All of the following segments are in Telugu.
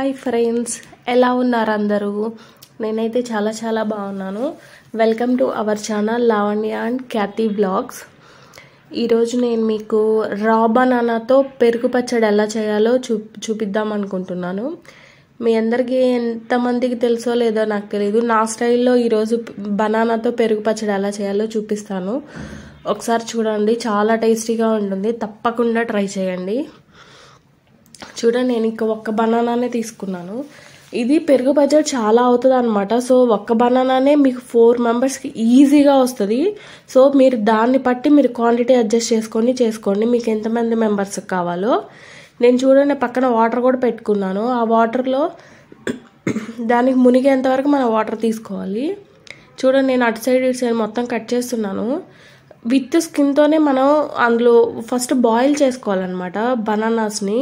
హాయ్ ఫ్రెండ్స్ ఎలా ఉన్నారు అందరూ నేనైతే చాలా చాలా బాగున్నాను welcome to our channel Lavanya and Khyati blogs ఈరోజు నేను మీకు రా బనానాతో పెరుగు పచ్చడి ఎలా చేయాలో చూ చూపిద్దాం అనుకుంటున్నాను మీ అందరికీ ఎంతమందికి తెలుసో లేదో నాకు తెలియదు నా స్టైల్లో ఈరోజు బనానాతో పెరుగు పచ్చడి ఎలా చేయాలో చూపిస్తాను ఒకసారి చూడండి చాలా టేస్టీగా ఉంటుంది తప్పకుండా ట్రై చేయండి చూడండి నేను ఇంకా ఒక్క బనానానే తీసుకున్నాను ఇది పెరుగు బడ్జెట్ చాలా అవుతుంది అనమాట సో ఒక్క బనానానే మీకు ఫోర్ మెంబర్స్కి ఈజీగా వస్తుంది సో మీరు దాన్ని బట్టి మీరు క్వాంటిటీ అడ్జస్ట్ చేసుకొని చేసుకోండి మీకు ఎంతమంది మెంబర్స్ కావాలో నేను చూడండి పక్కన వాటర్ కూడా పెట్టుకున్నాను ఆ వాటర్లో దానికి మునిగేంతవరకు మనం వాటర్ తీసుకోవాలి చూడండి నేను అటు సైడ్ ఇటు సైడ్ మొత్తం కట్ చేస్తున్నాను విత్ స్కిన్తోనే మనం అందులో ఫస్ట్ బాయిల్ చేసుకోవాలన్నమాట బనానాస్ని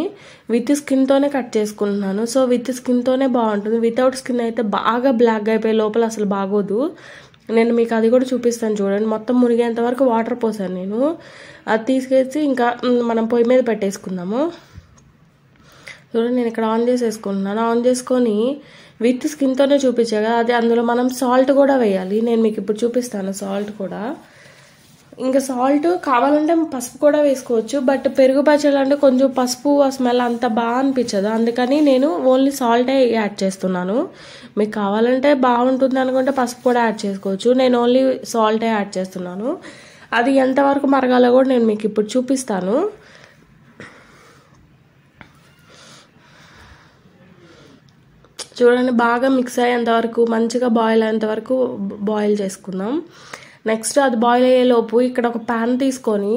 విత్ స్కిన్తోనే కట్ చేసుకుంటున్నాను సో విత్ స్కిన్తోనే బాగుంటుంది వితౌట్ స్కిన్ అయితే బాగా బ్లాక్ అయిపోయి లోపల అసలు బాగోదు నేను మీకు అది కూడా చూపిస్తాను చూడండి మొత్తం మునిగేంత వరకు వాటర్ పోసాను నేను అది తీసుకెళ్ళి ఇంకా మనం పొయ్యి మీద పెట్టేసుకుందాము చూడండి నేను ఇక్కడ ఆన్ చేసేసుకుంటున్నాను ఆన్ చేసుకొని విత్ స్కిన్తోనే చూపించా కదా అందులో మనం సాల్ట్ కూడా వేయాలి నేను మీకు ఇప్పుడు చూపిస్తాను సాల్ట్ కూడా ఇంకా సాల్ట్ కావాలంటే పసుపు కూడా వేసుకోవచ్చు బట్ పెరుగు పచ్చళ్ళు అంటే కొంచెం పసుపు ఆ స్మెల్ అంత బాగా అనిపించదు అందుకని నేను ఓన్లీ సాల్టే యాడ్ చేస్తున్నాను మీకు కావాలంటే బాగుంటుంది అనుకుంటే పసుపు కూడా యాడ్ చేసుకోవచ్చు నేను ఓన్లీ సాల్టే యాడ్ చేస్తున్నాను అది ఎంతవరకు మరగాలో కూడా నేను మీకు ఇప్పుడు చూపిస్తాను చూడండి బాగా మిక్స్ అయ్యేంత వరకు మంచిగా బాయిల్ అయ్యేంత వరకు బాయిల్ చేసుకుందాం నెక్స్ట్ అది బాయిల్ అయ్యేలోపు ఇక్కడ ఒక ప్యాన్ తీసుకొని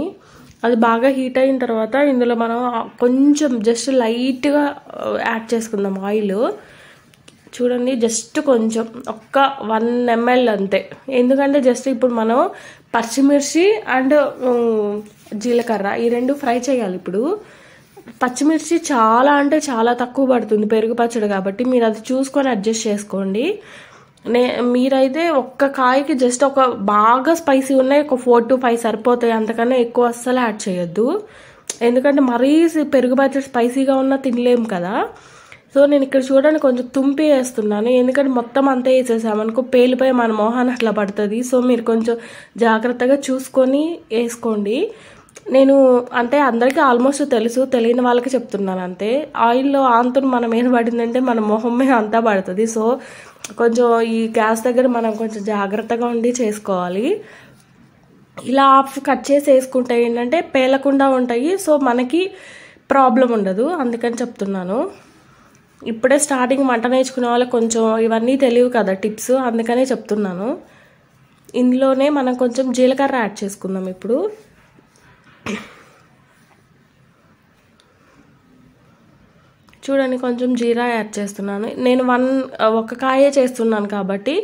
అది బాగా హీట్ అయిన తర్వాత ఇందులో మనం కొంచెం జస్ట్ లైట్గా యాడ్ చేసుకుందాం ఆయిల్ చూడండి జస్ట్ కొంచెం ఒక్క వన్ ఎంఎల్ అంతే ఎందుకంటే జస్ట్ ఇప్పుడు మనం పచ్చిమిర్చి అండ్ um, జీలకర్ర ఈ రెండు ఫ్రై చేయాలి ఇప్పుడు పచ్చిమిర్చి చాలా అంటే చాలా తక్కువ పడుతుంది పెరుగు పచ్చడి కాబట్టి మీరు అది చూసుకొని అడ్జస్ట్ చేసుకోండి నే మీరైతే ఒక్క కాయకి జస్ట్ ఒక బాగా స్పైసీ ఉన్నాయి ఒక ఫోర్ టు ఫైవ్ సరిపోతాయి అంతకన్నా ఎక్కువ అస్సలు యాడ్ చేయొద్దు ఎందుకంటే మరీ పెరుగు బాధ్యత స్పైసీగా ఉన్నా తినలేము కదా సో నేను ఇక్కడ చూడండి కొంచెం తుంపి వేస్తున్నాను ఎందుకంటే మొత్తం అంతా వేసేసామనుకో పేలిపోయి మన మోహన్ అట్లా పడుతుంది సో మీరు కొంచెం జాగ్రత్తగా చూసుకొని వేసుకోండి నేను అంటే అందరికీ ఆల్మోస్ట్ తెలుసు తెలియని వాళ్ళకి చెప్తున్నాను అంతే ఆయిల్లో ఆంతును మనం ఏం పడిందంటే మన మొహం మీద అంతా పడుతుంది సో కొంచెం ఈ గ్యాస్ దగ్గర మనం కొంచెం జాగ్రత్తగా ఉండి చేసుకోవాలి ఇలా ఆఫ్ కట్ చేసి వేసుకుంటే ఏంటంటే పేలకుండా ఉంటాయి సో మనకి ప్రాబ్లం ఉండదు అందుకని చెప్తున్నాను ఇప్పుడే స్టార్టింగ్ మంట నేర్చుకునే వాళ్ళకి కొంచెం ఇవన్నీ తెలియవు కదా టిప్స్ అందుకనే చెప్తున్నాను ఇందులోనే మనం కొంచెం జీలకర్ర యాడ్ చేసుకుందాం ఇప్పుడు చూడండి కొంచెం జీరా యాడ్ చేస్తున్నాను నేను వన్ ఒక కాయే చేస్తున్నాను కాబట్టి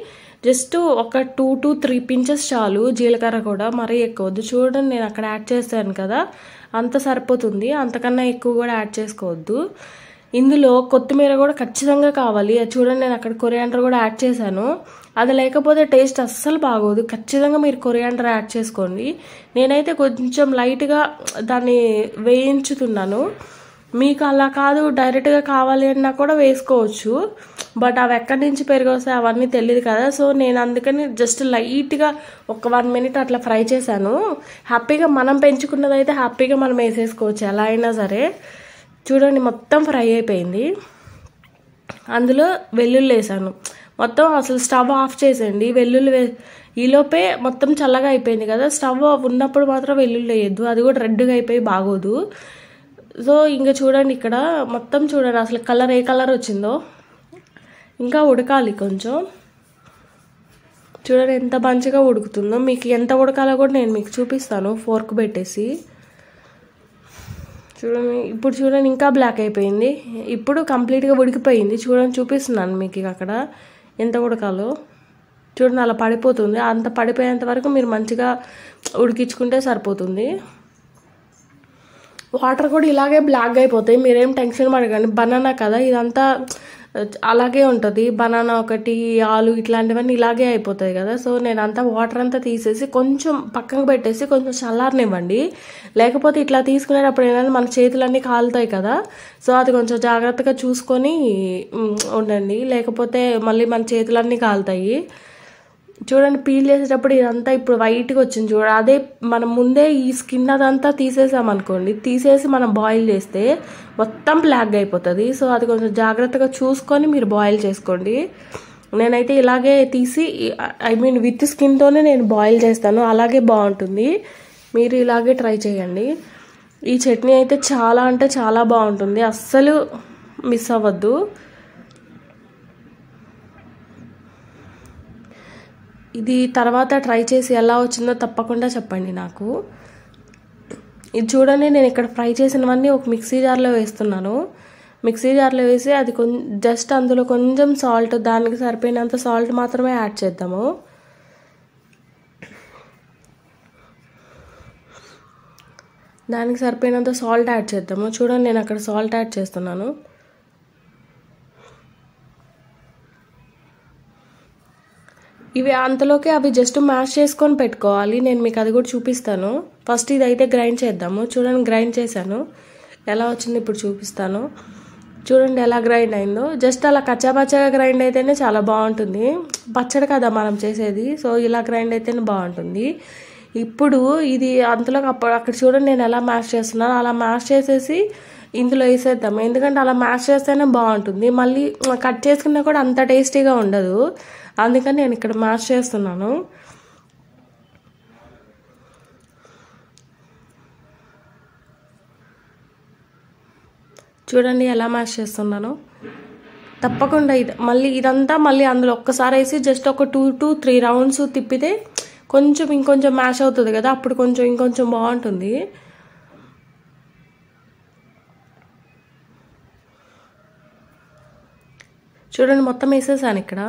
జస్ట్ ఒక టూ టు త్రీ పించెస్ చాలు జీలకర్ర కూడా మరీ ఎక్కువద్దు చూడండి నేను అక్కడ యాడ్ చేస్తాను కదా అంత సరిపోతుంది అంతకన్నా ఎక్కువ కూడా యాడ్ చేసుకోవద్దు ఇందులో కొత్తిమీర కూడా ఖచ్చితంగా కావాలి చూడండి నేను అక్కడ కొరియాండర్ కూడా యాడ్ చేశాను అది లేకపోతే టేస్ట్ అస్సలు బాగోదు ఖచ్చితంగా మీరు కొరియాండర్ యాడ్ చేసుకోండి నేనైతే కొంచెం లైట్గా దాన్ని వేయించుతున్నాను మీకు అలా కాదు డైరెక్ట్గా కావాలి అన్నా కూడా వేసుకోవచ్చు బట్ అవి ఎక్కడి నుంచి పెరిగొస్తాయి అవన్నీ తెలియదు కదా సో నేను అందుకని జస్ట్ లైట్గా ఒక వన్ మినిట్ అట్లా ఫ్రై చేశాను హ్యాపీగా మనం పెంచుకున్నదైతే హ్యాపీగా మనం వేసేసుకోవచ్చు ఎలా అయినా సరే చూడండి మొత్తం ఫ్రై అయిపోయింది అందులో వెల్లుల్లి వేసాను మొత్తం అసలు స్టవ్ ఆఫ్ చేసేయండి వెల్లుల్లి వే ఈలోపే మొత్తం చల్లగా అయిపోయింది కదా స్టవ్ ఉన్నప్పుడు మాత్రం వెల్లుల్లి వేయద్దు అది కూడా రెడ్గా అయిపోయి బాగోదు సో ఇంకా చూడండి ఇక్కడ మొత్తం చూడండి అసలు కలర్ ఏ కలర్ వచ్చిందో ఇంకా ఉడకాలి కొంచెం చూడండి ఎంత మంచిగా ఉడుకుతుందో మీకు ఎంత ఉడకాలో కూడా నేను మీకు చూపిస్తాను ఫోర్క్ పెట్టేసి చూడండి ఇప్పుడు చూడండి ఇంకా బ్లాక్ అయిపోయింది ఇప్పుడు కంప్లీట్గా ఉడికిపోయింది చూడండి చూపిస్తున్నాను మీకు అక్కడ ఎంత ఉడకాలో చూడండి అలా పడిపోతుంది అంత పడిపోయేంత వరకు మీరు మంచిగా ఉడికించుకుంటే సరిపోతుంది వాటర్ కూడా ఇలాగే బ్లాక్ అయిపోతాయి మీరేం టెన్షన్ పడకండి బనానా కదా ఇదంతా అలాగే ఉంటుంది బనానా ఒకటి ఆలు ఇట్లాంటివన్నీ ఇలాగే అయిపోతాయి కదా సో నేను అంతా వాటర్ అంతా తీసేసి కొంచెం పక్కకు పెట్టేసి కొంచెం చల్లారనివ్వండి లేకపోతే ఇట్లా తీసుకునేటప్పుడు ఏంటంటే మన చేతులన్నీ కాలుతాయి కదా సో అది కొంచెం జాగ్రత్తగా చూసుకొని ఉండండి లేకపోతే మళ్ళీ మన చేతులన్నీ కాలుతాయి చూడండి పీల్ చేసేటప్పుడు ఇదంతా ఇప్పుడు వైట్గా వచ్చింది చూడ అదే మనం ముందే ఈ స్కిన్ అదంతా తీసేసాం అనుకోండి తీసేసి మనం బాయిల్ చేస్తే మొత్తం బ్లాక్ అయిపోతుంది సో అది కొంచెం జాగ్రత్తగా చూసుకొని మీరు బాయిల్ చేసుకోండి నేనైతే ఇలాగే తీసి ఐ మీన్ విత్ స్కిన్తోనే నేను బాయిల్ చేస్తాను అలాగే బాగుంటుంది మీరు ఇలాగే ట్రై చేయండి ఈ చట్నీ అయితే చాలా అంటే చాలా బాగుంటుంది అస్సలు మిస్ అవ్వద్దు ఇది తర్వాత ట్రై చేసి ఎలా వచ్చిందో తప్పకుండా చెప్పండి నాకు ఇది చూడండి నేను ఇక్కడ ఫ్రై చేసినవన్నీ ఒక మిక్సీ జార్లో వేస్తున్నాను మిక్సీ జార్లో వేసి అది కొం జస్ట్ అందులో కొంచెం సాల్ట్ దానికి సరిపోయినంత సాల్ట్ మాత్రమే యాడ్ చేద్దాము దానికి సరిపోయినంత సాల్ట్ యాడ్ చేద్దాము చూడండి నేను అక్కడ సాల్ట్ యాడ్ చేస్తున్నాను ఇవి అంతలోకి అవి జస్ట్ మ్యాష్ చేసుకొని పెట్టుకోవాలి నేను మీకు అది కూడా చూపిస్తాను ఫస్ట్ ఇది అయితే గ్రైండ్ చేద్దాము చూడండి గ్రైండ్ చేశాను ఎలా వచ్చింది ఇప్పుడు చూపిస్తాను చూడండి ఎలా గ్రైండ్ అయిందో జస్ట్ అలా కచ్చాపచ్చగా గ్రైండ్ అయితేనే చాలా బాగుంటుంది పచ్చడి కదా మనం చేసేది సో ఇలా గ్రైండ్ అయితేనే బాగుంటుంది ఇప్పుడు ఇది అంతలో అప్పుడు అక్కడ చూడండి నేను ఎలా మ్యాష్ చేస్తున్నాను అలా మ్యాష్ చేసేసి ఇందులో వేసేద్దాం ఎందుకంటే అలా మ్యాష్ చేస్తేనే బాగుంటుంది మళ్ళీ కట్ చేసుకున్నా కూడా అంత టేస్టీగా ఉండదు అందుకని నేను ఇక్కడ మార్చేస్తున్నాను చూడండి ఎలా మ్యాష్ చేస్తున్నాను తప్పకుండా ఇది మళ్ళీ ఇదంతా మళ్ళీ అందులో ఒక్కసారి వేసి జస్ట్ ఒక టూ టూ త్రీ రౌండ్స్ తిప్పితే కొంచెం ఇంకొంచెం మ్యాష్ అవుతుంది కదా అప్పుడు కొంచెం ఇంకొంచెం బాగుంటుంది చూడండి మొత్తం వేసేసాను ఇక్కడ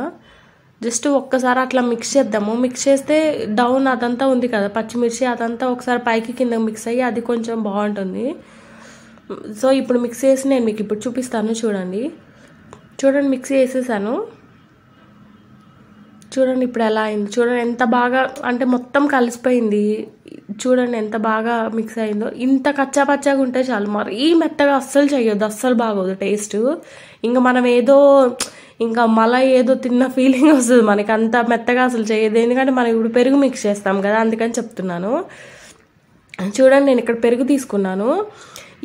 జస్ట్ ఒక్కసారి అట్లా మిక్స్ చేద్దాము మిక్స్ చేస్తే డౌన్ అదంతా ఉంది కదా పచ్చిమిర్చి అదంతా ఒకసారి పైకి కింద మిక్స్ అయ్యి అది కొంచెం బాగుంటుంది సో ఇప్పుడు మిక్స్ చేసి నేను మీకు ఇప్పుడు చూపిస్తాను చూడండి చూడండి మిక్స్ చేసేసాను చూడండి ఇప్పుడు ఎలా అయింది చూడండి ఎంత బాగా అంటే మొత్తం కలిసిపోయింది చూడండి ఎంత బాగా మిక్స్ అయిందో ఇంత కచ్చా పచ్చాగా ఉంటే చాలు మరీ మెత్తగా అస్సలు చేయొద్దు అస్సలు బాగోదు టేస్ట్ ఇంకా మనం ఏదో ఇంకా మల ఏదో తిన్న ఫీలింగ్ వస్తుంది మనకి అంత మెత్తగా అసలు చేయదు ఎందుకంటే మనం ఇప్పుడు పెరుగు మిక్స్ చేస్తాం కదా అందుకని చెప్తున్నాను చూడండి నేను ఇక్కడ పెరుగు తీసుకున్నాను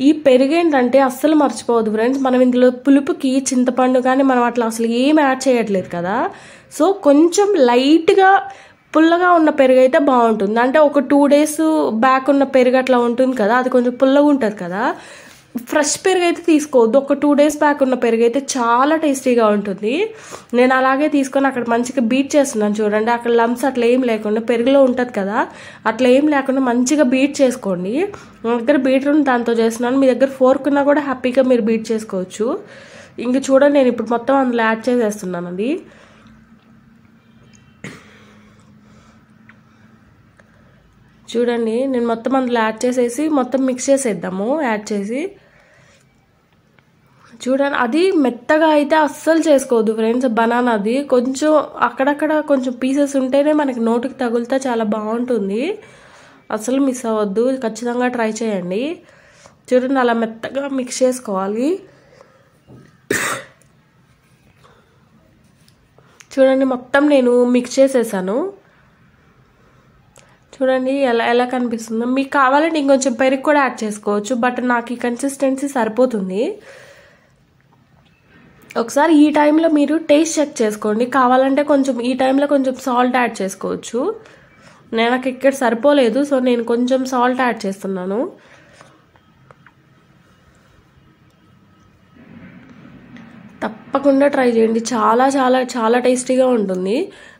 ఈ పెరుగు ఏంటంటే అస్సలు మర్చిపోవద్దు ఫ్రెండ్స్ మనం ఇందులో పులుపుకి చింతపండు కానీ మనం అట్లా అసలు ఏం యాడ్ చేయట్లేదు కదా సో కొంచెం లైట్గా పుల్లగా ఉన్న పెరుగు అయితే బాగుంటుంది అంటే ఒక టూ డేస్ బ్యాక్ ఉన్న పెరుగు అట్లా ఉంటుంది కదా అది కొంచెం పుల్లగా ఉంటుంది కదా ఫ్రెష్ పెరుగు అయితే తీసుకోవద్దు ఒక టూ డేస్ బ్యాక్ ఉన్న పెరుగు అయితే చాలా టేస్టీగా ఉంటుంది నేను అలాగే తీసుకొని అక్కడ మంచిగా బీట్ చేస్తున్నాను చూడండి అక్కడ లమ్స్ అట్లా ఏం లేకుండా పెరుగులో ఉంటుంది కదా అట్లా ఏం లేకుండా మంచిగా బీట్ చేసుకోండి నా దగ్గర బీట్రూట్ దాంతో చేస్తున్నాను మీ దగ్గర ఫోర్క్ ఉన్నా కూడా హ్యాపీగా మీరు బీట్ చేసుకోవచ్చు ఇంక చూడండి నేను ఇప్పుడు మొత్తం అందులో యాడ్ చేసేస్తున్నాను అది చూడండి నేను మొత్తం అందులో యాడ్ చేసేసి మొత్తం మిక్స్ చేసేద్దాము యాడ్ చేసి చూడండి అది మెత్తగా అయితే అస్సలు చేసుకోవద్దు ఫ్రెండ్స్ బనానాది కొంచెం అక్కడక్కడ కొంచెం పీసెస్ ఉంటేనే మనకి నోటికి తగులుతా చాలా బాగుంటుంది అస్సలు మిస్ అవ్వద్దు ఖచ్చితంగా ట్రై చేయండి చూడండి అలా మెత్తగా మిక్స్ చేసుకోవాలి చూడండి మొత్తం నేను మిక్స్ చేసేసాను చూడండి ఎలా ఎలా కనిపిస్తుందో మీకు కావాలంటే ఇంకొంచెం పెరుగు కూడా యాడ్ చేసుకోవచ్చు బట్ నాకు ఈ కన్సిస్టెన్సీ సరిపోతుంది ఒకసారి ఈ టైంలో మీరు టేస్ట్ చెక్ చేసుకోండి కావాలంటే కొంచెం ఈ టైంలో కొంచెం సాల్ట్ యాడ్ చేసుకోవచ్చు నేను ఇక్కడ సరిపోలేదు సో నేను కొంచెం సాల్ట్ యాడ్ చేస్తున్నాను తప్పకుండా ట్రై చేయండి చాలా చాలా చాలా టేస్టీగా ఉంటుంది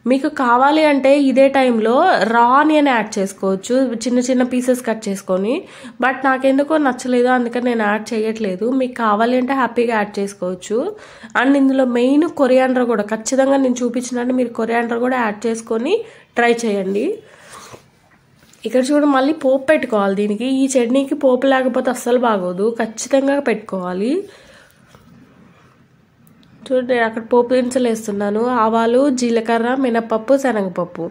మీకు కావాలి అంటే ఇదే టైంలో రా ఆనియన్ యాడ్ చేసుకోవచ్చు చిన్న చిన్న పీసెస్ కట్ చేసుకొని బట్ నాకెందుకో నచ్చలేదు అందుకని నేను యాడ్ చేయట్లేదు మీకు కావాలి అంటే హ్యాపీగా యాడ్ చేసుకోవచ్చు అండ్ ఇందులో మెయిన్ కొరియాండర్ కూడా ఖచ్చితంగా నేను చూపించినట్టు మీరు కొరియాండర్ కూడా యాడ్ చేసుకొని ట్రై చేయండి ఇక్కడ చూడండి మళ్ళీ పోపు పెట్టుకోవాలి దీనికి ఈ చట్నీకి పోపు లేకపోతే అస్సలు బాగోదు ఖచ్చితంగా పెట్టుకోవాలి చూడండి అక్కడ పోపు దినుసులు వేస్తున్నాను ఆవాలు జీలకర్ర మినపప్పు శనగపప్పు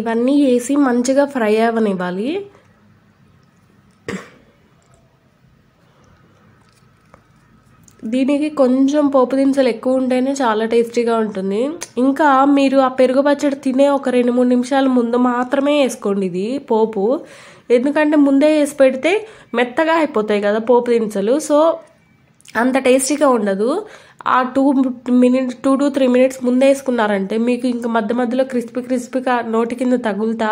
ఇవన్నీ వేసి మంచిగా ఫ్రై అవ్వనివ్వాలి దీనికి కొంచెం పోపు దినుసులు ఎక్కువ ఉంటేనే చాలా టేస్టీగా ఉంటుంది ఇంకా మీరు ఆ పెరుగు పచ్చడి తినే ఒక రెండు మూడు నిమిషాల ముందు మాత్రమే వేసుకోండి ఇది పోపు ఎందుకంటే ముందే వేసి పెడితే మెత్తగా అయిపోతాయి కదా పోపు దినుసులు సో అంత టేస్టీగా ఉండదు ఆ two minute two to three minutes ముందే వేసుకున్నారంటే మీకు ఇంకా మధ్య మధ్యలో క్రిస్పీ క్రిస్పీగా నోటి కింద తగులుతా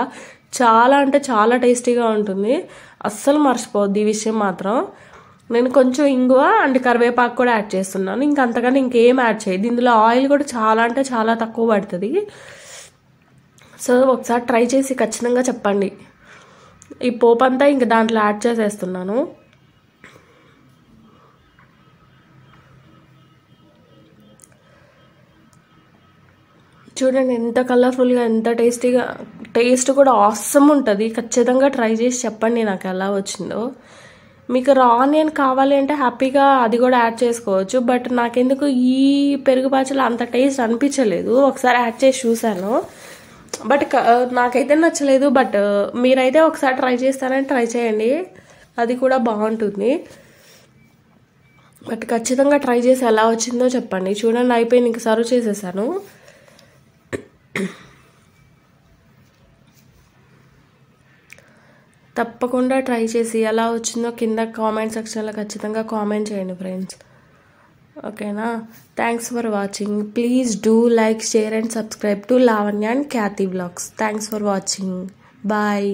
చాలా అంటే చాలా టేస్టీగా ఉంటుంది అస్సలు మర్చిపోద్ది ఈ విషయం మాత్రం నేను కొంచెం ఇంగువ అండ్ కరివేపాకు కూడా యాడ్ చేస్తున్నాను ఇంకా అంతగానే ఇంకేం యాడ్ చేయదు ఇందులో ఆయిల్ కూడా చాలా అంటే చాలా తక్కువ పడుతుంది సో ఒకసారి ట్రై చేసి ఖచ్చితంగా చెప్పండి ఈ పోపు అంతా ఇంకా దాంట్లో యాడ్ చేసేస్తున్నాను చూడండి ఎంత కలర్ఫుల్గా ఎంత టేస్టీగా టేస్ట్ కూడా ఆసమ్ ఉంటుంది ఖచ్చితంగా ట్రై చేసి చెప్పండి నాకు ఎలా వచ్చిందో మీకు రా ఆనియన్ కావాలి అంటే హ్యాపీగా అది కూడా యాడ్ చేసుకోవచ్చు బట్ నాకెందుకు ఈ పెరుగు పాచలు అంత టేస్ట్ అనిపించలేదు ఒకసారి యాడ్ చేసి చూశాను బట్ నాకైతే నచ్చలేదు బట్ మీరైతే ఒకసారి ట్రై చేస్తారని ట్రై చేయండి అది కూడా బాగుంటుంది బట్ ఖచ్చితంగా ట్రై చేసి ఎలా వచ్చిందో చెప్పండి చూడండి అయిపోయి ఇంక సర్వ్ చేసేసాను తప్పకుండా ట్రై చేసి ఎలా వచ్చిందో కింద కామెంట్ సెక్షన్లో ఖచ్చితంగా కామెంట్ చేయండి ఫ్రెండ్స్ ఓకేనా thanks for watching please do like share and subscribe to Lavanya and Khyati blogs thanks for watching bye